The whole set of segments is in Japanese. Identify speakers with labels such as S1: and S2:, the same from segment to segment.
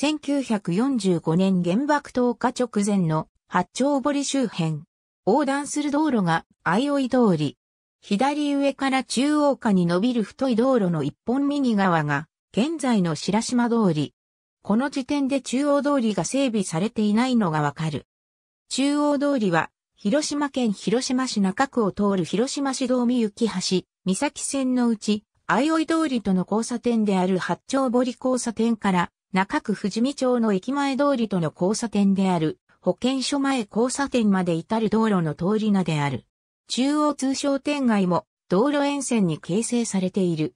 S1: 1945年原爆投下直前の八丁堀周辺。横断する道路が相生通り。左上から中央下に伸びる太い道路の一本右側が、現在の白島通り。この時点で中央通りが整備されていないのがわかる。中央通りは、広島県広島市中区を通る広島市道三行橋、三崎線のうち、相生通りとの交差点である八丁堀交差点から中区富士見町の駅前通りとの交差点である、保健所前交差点まで至る道路の通り名である。中央通商店街も道路沿線に形成されている。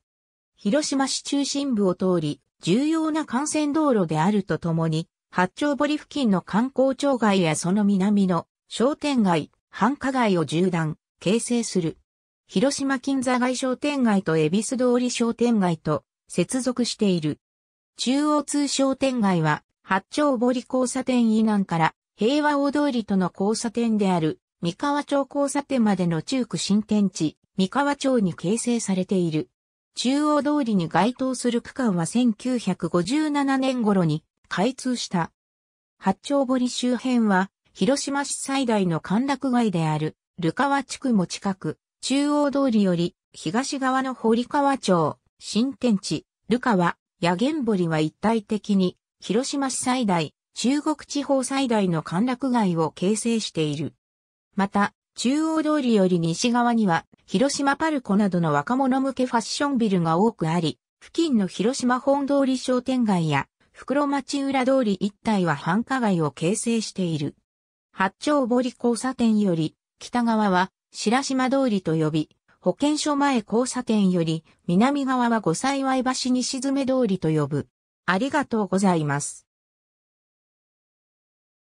S1: 広島市中心部を通り、重要な幹線道路であるとともに、八丁堀付近の観光町街やその南の商店街、繁華街を縦断、形成する。広島金座街商店街と恵比寿通り商店街と接続している。中央通商店街は、八丁堀交差点以南から平和大通りとの交差点である三河町交差点までの中区新天地、三河町に形成されている。中央通りに該当する区間は1957年頃に開通した。八丁堀周辺は、広島市最大の歓楽街である、ルカワ地区も近く、中央通りより、東側の堀川町、新天地、ルカワ、野源堀は一体的に、広島市最大、中国地方最大の歓楽街を形成している。また、中央通りより西側には、広島パルコなどの若者向けファッションビルが多くあり、付近の広島本通り商店街や、袋町裏通り一帯は繁華街を形成している。八丁堀交差点より、北側は、白島通りと呼び、保健所前交差点より南側は五幸橋に沈め通りと呼ぶ。ありがとうございます。